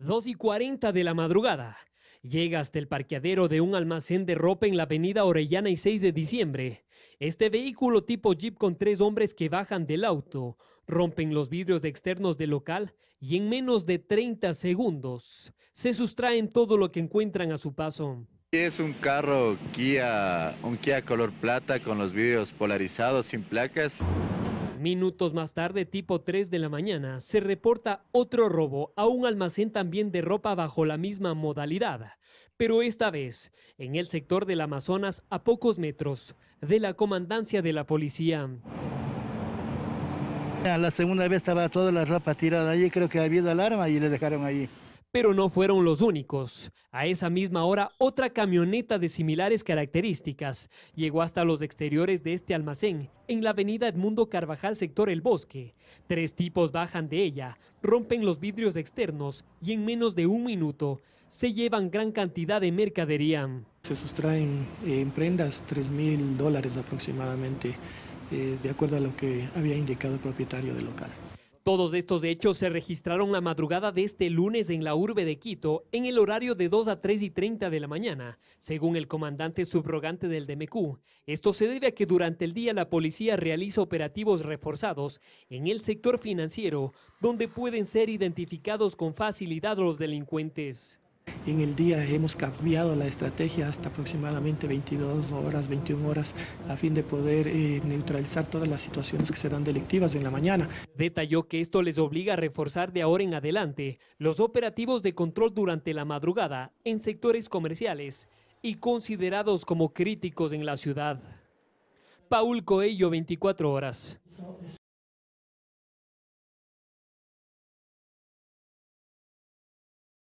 2 y 40 de la madrugada. llega hasta el parqueadero de un almacén de ropa en la avenida Orellana y 6 de diciembre. Este vehículo tipo Jeep con tres hombres que bajan del auto, rompen los vidrios externos del local y en menos de 30 segundos se sustraen todo lo que encuentran a su paso. Es un carro Kia, un Kia color plata con los vidrios polarizados sin placas. Minutos más tarde, tipo 3 de la mañana, se reporta otro robo a un almacén también de ropa bajo la misma modalidad, pero esta vez en el sector del Amazonas a pocos metros de la comandancia de la policía. la segunda vez estaba toda la ropa tirada allí, creo que había habido alarma y le dejaron allí. Pero no fueron los únicos. A esa misma hora, otra camioneta de similares características llegó hasta los exteriores de este almacén, en la avenida Edmundo Carvajal, sector El Bosque. Tres tipos bajan de ella, rompen los vidrios externos y en menos de un minuto se llevan gran cantidad de mercadería. Se sustraen en prendas 3 mil dólares aproximadamente, eh, de acuerdo a lo que había indicado el propietario del local. Todos estos hechos se registraron la madrugada de este lunes en la urbe de Quito, en el horario de 2 a 3 y 30 de la mañana, según el comandante subrogante del DMQ. Esto se debe a que durante el día la policía realiza operativos reforzados en el sector financiero, donde pueden ser identificados con facilidad los delincuentes. En el día hemos cambiado la estrategia hasta aproximadamente 22 horas, 21 horas, a fin de poder eh, neutralizar todas las situaciones que serán delictivas en la mañana. Detalló que esto les obliga a reforzar de ahora en adelante los operativos de control durante la madrugada en sectores comerciales y considerados como críticos en la ciudad. Paul Coello, 24 horas.